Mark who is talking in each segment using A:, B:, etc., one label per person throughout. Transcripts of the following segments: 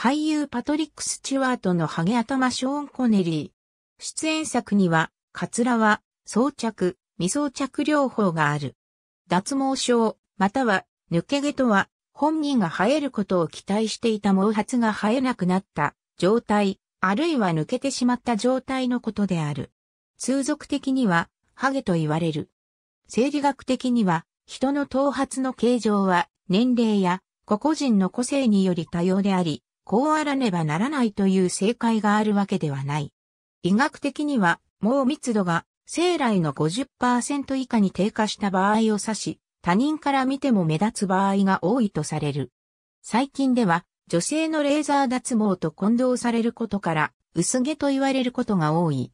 A: 俳優パトリック・スチュワートのハゲ頭ショーン・コネリー。出演作には、カツラは、装着、未装着療法がある。脱毛症、または、抜け毛とは、本人が生えることを期待していた毛髪が生えなくなった状態、あるいは抜けてしまった状態のことである。通俗的には、ハゲと言われる。生理学的には、人の頭髪の形状は、年齢や、個々人の個性により多様であり、こうあらねばならないという正解があるわけではない。医学的には、もう密度が生来の50%以下に低下した場合を指し、他人から見ても目立つ場合が多いとされる。最近では、女性のレーザー脱毛と混同されることから、薄毛と言われることが多い。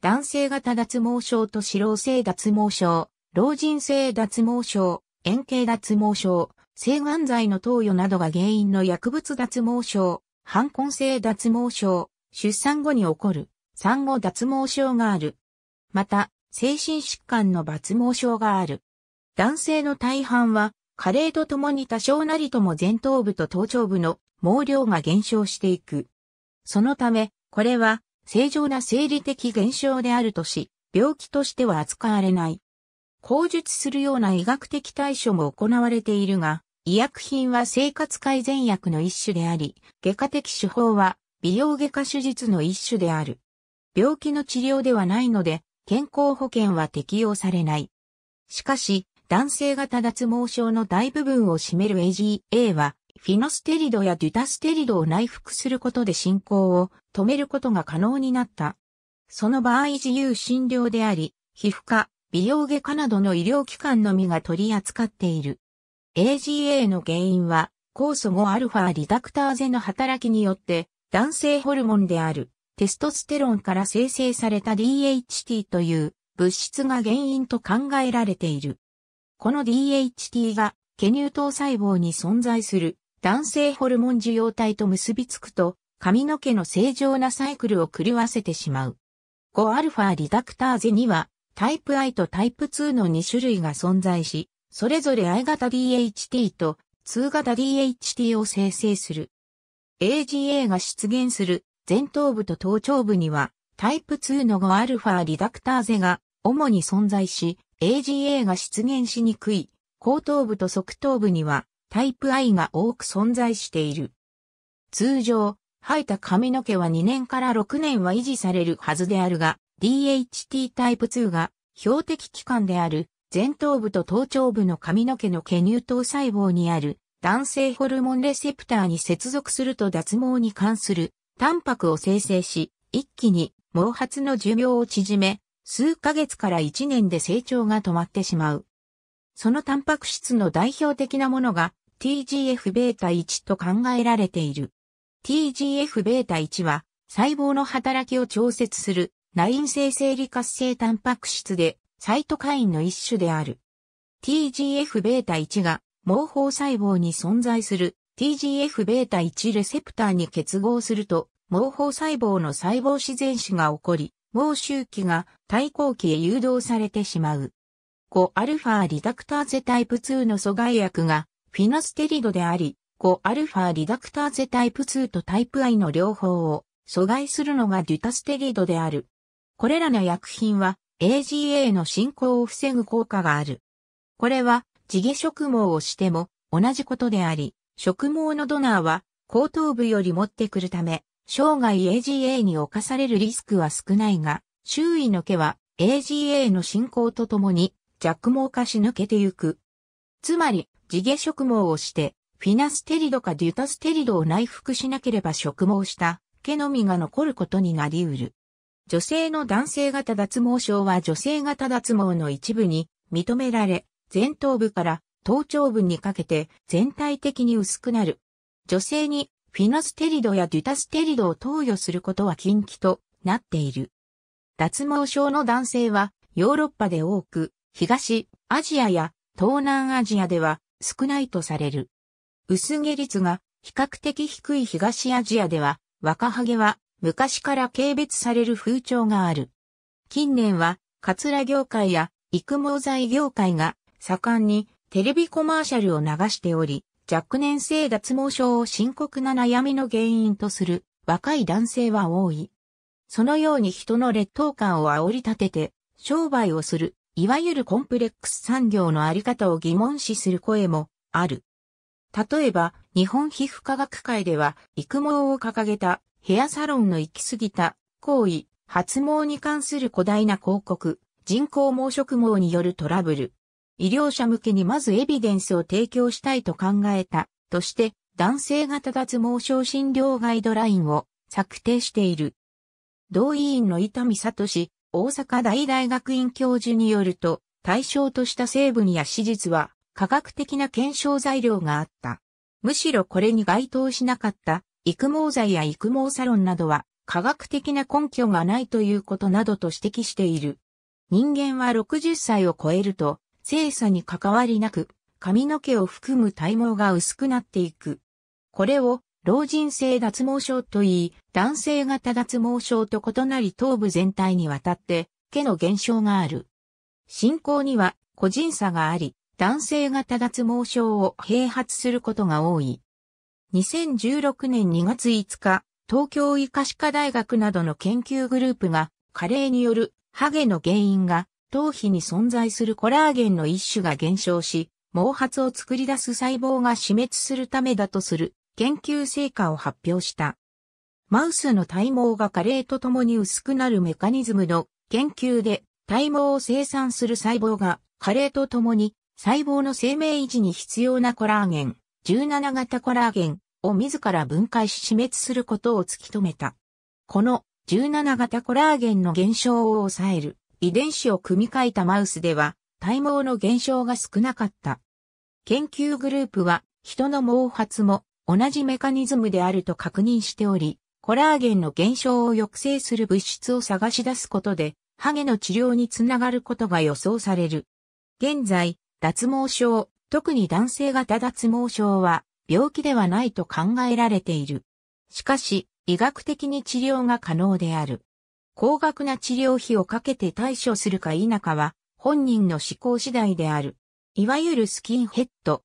A: 男性型脱毛症と脂漏性脱毛症、老人性脱毛症、円形脱毛症、性がん剤の投与などが原因の薬物脱毛症、反根性脱毛症、出産後に起こる産後脱毛症がある。また、精神疾患の抜毛症がある。男性の大半は、加齢とともに多少なりとも前頭部と頭頂部の毛量が減少していく。そのため、これは正常な生理的現象であるとし、病気としては扱われない。口述するような医学的対処も行われているが、医薬品は生活改善薬の一種であり、外科的手法は美容外科手術の一種である。病気の治療ではないので、健康保険は適用されない。しかし、男性型脱毛症の大部分を占める AGA は、フィノステリドやデュタステリドを内服することで進行を止めることが可能になった。その場合自由診療であり、皮膚科、美容外科などの医療機関のみが取り扱っている。AGA の原因は、酵素 5α リダクターゼの働きによって、男性ホルモンであるテストステロンから生成された DHT という物質が原因と考えられている。この DHT がケニュートウ細胞に存在する男性ホルモン受容体と結びつくと髪の毛の正常なサイクルを狂わせてしまう。5α リダクターゼにはタイプ I とタイプ2の2種類が存在し、それぞれ I 型 DHT と2型 DHT を生成する。AGA が出現する前頭部と頭頂部にはタイプ2の 5α リダクターゼが主に存在し、AGA が出現しにくい後頭部と側頭部にはタイプ I が多く存在している。通常、生えた髪の毛は2年から6年は維持されるはずであるが、DHT タイプ2が標的期間である前頭部と頭頂部の髪の毛の毛乳頭細胞にある男性ホルモンレセプターに接続すると脱毛に関するタンパクを生成し、一気に毛髪の寿命を縮め、数ヶ月から1年で成長が止まってしまう。そのタンパク質の代表的なものが TGF-β1 と考えられている。TGF-β1 は細胞の働きを調節する内因性生理活性タンパク質でサイトカインの一種である。TGF-β1 が毛包細胞に存在する TGF-β1 レセプターに結合すると、毛包細胞の細胞自然死が起こり、毛周期が対抗期へ誘導されてしまう。5α リダクターゼタイプ2の阻害薬がフィナステリドであり、5α リダクターゼタイプ2とタイプ I の両方を阻害するのがデュタステリドである。これらの薬品は AGA の進行を防ぐ効果がある。これは、地毛植毛をしても同じことであり、植毛のドナーは後頭部より持ってくるため、生涯 AGA に侵されるリスクは少ないが、周囲の毛は AGA の進行とともに弱毛化し抜けてゆく。つまり、地毛植毛をして、フィナステリドかデュタステリドを内服しなければ植毛した毛のみが残ることになりうる。女性の男性型脱毛症は女性型脱毛の一部に認められ、前頭部から頭頂部にかけて全体的に薄くなる。女性にフィナステリドやデュタステリドを投与することは禁忌となっている。脱毛症の男性はヨーロッパで多く、東アジアや東南アジアでは少ないとされる。薄毛率が比較的低い東アジアでは若ハゲは昔から軽蔑される風潮がある。近年は、カツラ業界や育毛剤業界が盛んにテレビコマーシャルを流しており、若年性脱毛症を深刻な悩みの原因とする若い男性は多い。そのように人の劣等感を煽り立てて商売をする、いわゆるコンプレックス産業のあり方を疑問視する声もある。例えば、日本皮膚科学会では育毛を掲げたヘアサロンの行き過ぎた行為、発毛に関する古代な広告、人工毛植毛によるトラブル。医療者向けにまずエビデンスを提供したいと考えた、として、男性型脱毛症診療ガイドラインを策定している。同委員の伊丹聡、大阪大大学院教授によると、対象とした成分や手術は科学的な検証材料があった。むしろこれに該当しなかった育毛剤や育毛サロンなどは科学的な根拠がないということなどと指摘している。人間は60歳を超えると精査に関わりなく髪の毛を含む体毛が薄くなっていく。これを老人性脱毛症といい、男性型脱毛症と異なり頭部全体にわたって毛の減少がある。進行には個人差があり、男性型脱毛症を併発することが多い。2016年2月5日、東京医科歯科大学などの研究グループが、加齢によるハゲの原因が、頭皮に存在するコラーゲンの一種が減少し、毛髪を作り出す細胞が死滅するためだとする研究成果を発表した。マウスの体毛が加齢とともに薄くなるメカニズムの研究で体毛を生産する細胞が加齢とともに細胞の生命維持に必要なコラーゲン、17型コラーゲン、を自ら分解し死滅することを突き止めた。この17型コラーゲンの減少を抑える遺伝子を組み替えたマウスでは体毛の減少が少なかった。研究グループは人の毛髪も同じメカニズムであると確認しており、コラーゲンの減少を抑制する物質を探し出すことで、ハゲの治療につながることが予想される。現在、脱毛症、特に男性型脱毛症は病気ではないと考えられている。しかし、医学的に治療が可能である。高額な治療費をかけて対処するか否かは、本人の思考次第である。いわゆるスキンヘッド。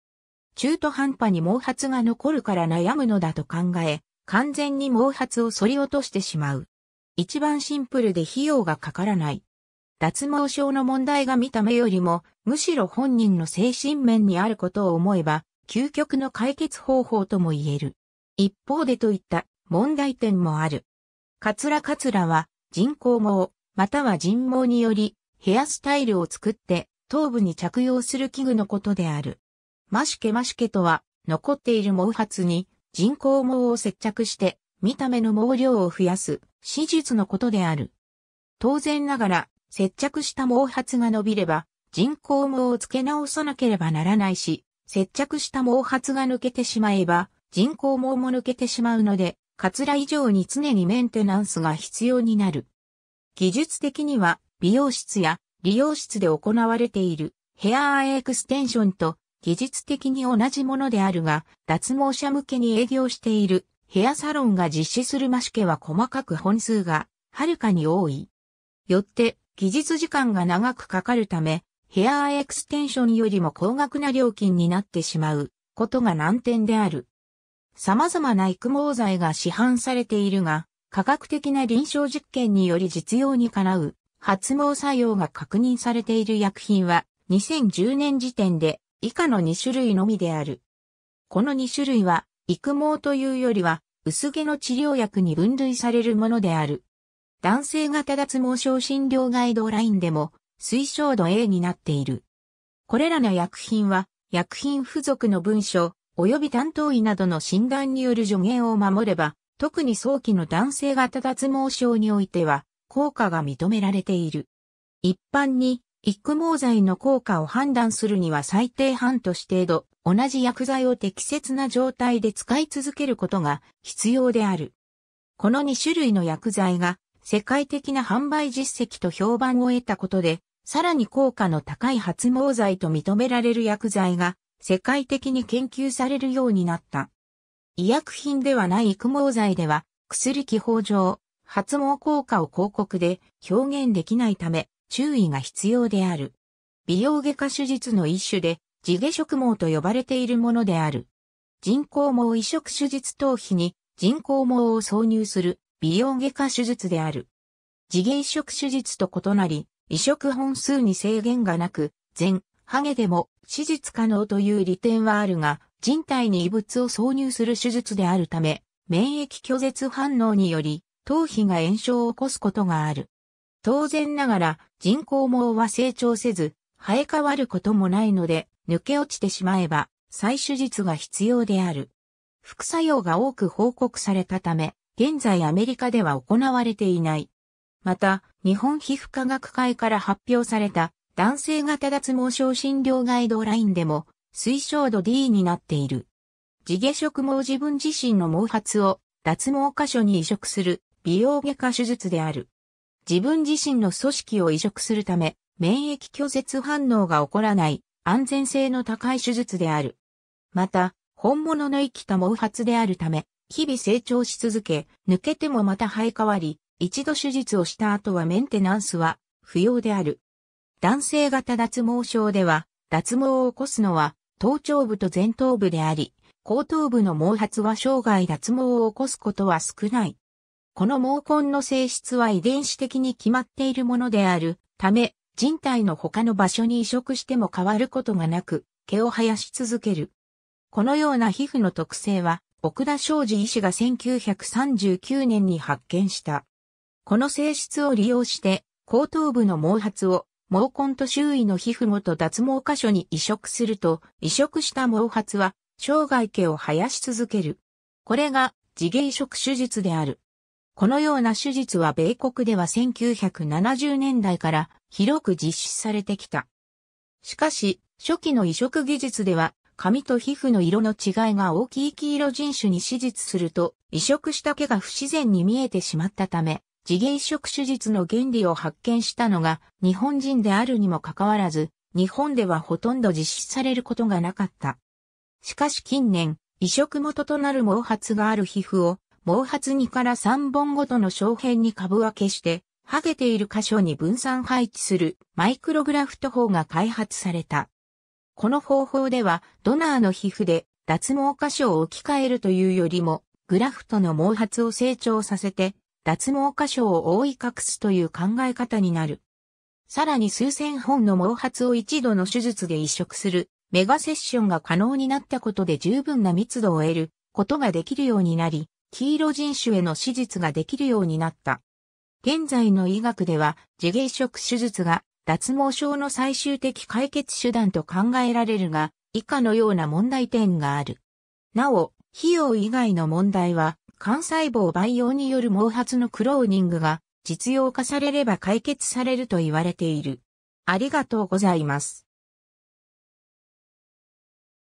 A: 中途半端に毛髪が残るから悩むのだと考え、完全に毛髪を反り落としてしまう。一番シンプルで費用がかからない。脱毛症の問題が見た目よりも、むしろ本人の精神面にあることを思えば、究極の解決方法とも言える。一方でといった問題点もある。カツラカツラは人工毛、または人毛によりヘアスタイルを作って頭部に着用する器具のことである。マシュケマシュケとは残っている毛髪に人工毛を接着して見た目の毛量を増やす手術のことである。当然ながら接着した毛髪が伸びれば人工毛を付け直さなければならないし、接着した毛髪が抜けてしまえば、人工毛も抜けてしまうので、カツラ以上に常にメンテナンスが必要になる。技術的には、美容室や理容室で行われているヘアエクステンションと技術的に同じものであるが、脱毛者向けに営業しているヘアサロンが実施するマシケは細かく本数がはるかに多い。よって、技術時間が長くかかるため、ヘアエクステンションよりも高額な料金になってしまうことが難点である。様々な育毛剤が市販されているが、科学的な臨床実験により実用にかなう発毛作用が確認されている薬品は2010年時点で以下の2種類のみである。この2種類は育毛というよりは薄毛の治療薬に分類されるものである。男性型脱毛症診療ガイドラインでも推奨度 A になっている。これらの薬品は、薬品付属の文書、及び担当医などの診断による助言を守れば、特に早期の男性型脱毛症においては、効果が認められている。一般に、育毛剤の効果を判断するには最低半年程度、同じ薬剤を適切な状態で使い続けることが必要である。この2種類の薬剤が世界的な販売実績と評判を得たことで、さらに効果の高い発毛剤と認められる薬剤が世界的に研究されるようになった。医薬品ではない育毛剤では薬気泡上、発毛効果を広告で表現できないため注意が必要である。美容外科手術の一種で地毛植毛と呼ばれているものである。人工毛移植手術頭皮に人工毛を挿入する美容外科手術である。地毛移植手術と異なり、移植本数に制限がなく、全、ハゲでも手術可能という利点はあるが、人体に異物を挿入する手術であるため、免疫拒絶反応により、頭皮が炎症を起こすことがある。当然ながら、人工毛は成長せず、生え変わることもないので、抜け落ちてしまえば、再手術が必要である。副作用が多く報告されたため、現在アメリカでは行われていない。また、日本皮膚科学会から発表された男性型脱毛症診療ガイドラインでも推奨度 D になっている。地毛植毛自分自身の毛髪を脱毛箇所に移植する美容外科手術である。自分自身の組織を移植するため免疫拒絶反応が起こらない安全性の高い手術である。また、本物の生きた毛髪であるため、日々成長し続け、抜けてもまた生え変わり、一度手術をした後はメンテナンスは不要である。男性型脱毛症では、脱毛を起こすのは頭頂部と前頭部であり、後頭部の毛髪は生涯脱毛を起こすことは少ない。この毛根の性質は遺伝子的に決まっているものであるため、人体の他の場所に移植しても変わることがなく、毛を生やし続ける。このような皮膚の特性は、奥田昌司医師が1939年に発見した。この性質を利用して、後頭部の毛髪を毛根と周囲の皮膚ごと脱毛箇所に移植すると、移植した毛髪は生涯毛を生やし続ける。これが次元移植手術である。このような手術は米国では1970年代から広く実施されてきた。しかし、初期の移植技術では、髪と皮膚の色の違いが大きい黄色人種に手術すると、移植した毛が不自然に見えてしまったため、自移植手術の原理を発見したのが日本人であるにもかかわらず、日本ではほとんど実施されることがなかった。しかし近年、移植元となる毛髪がある皮膚を、毛髪2から3本ごとの小片に株分けして、剥げている箇所に分散配置するマイクログラフト法が開発された。この方法では、ドナーの皮膚で脱毛箇所を置き換えるというよりも、グラフトの毛髪を成長させて、脱毛箇所を覆い隠すという考え方になる。さらに数千本の毛髪を一度の手術で移植するメガセッションが可能になったことで十分な密度を得ることができるようになり、黄色人種への手術ができるようになった。現在の医学では、自芸色手術が脱毛症の最終的解決手段と考えられるが、以下のような問題点がある。なお、費用以外の問題は、幹細胞培養による毛髪のクローニングが実用化されれば解決されると言われている。ありがとうございます。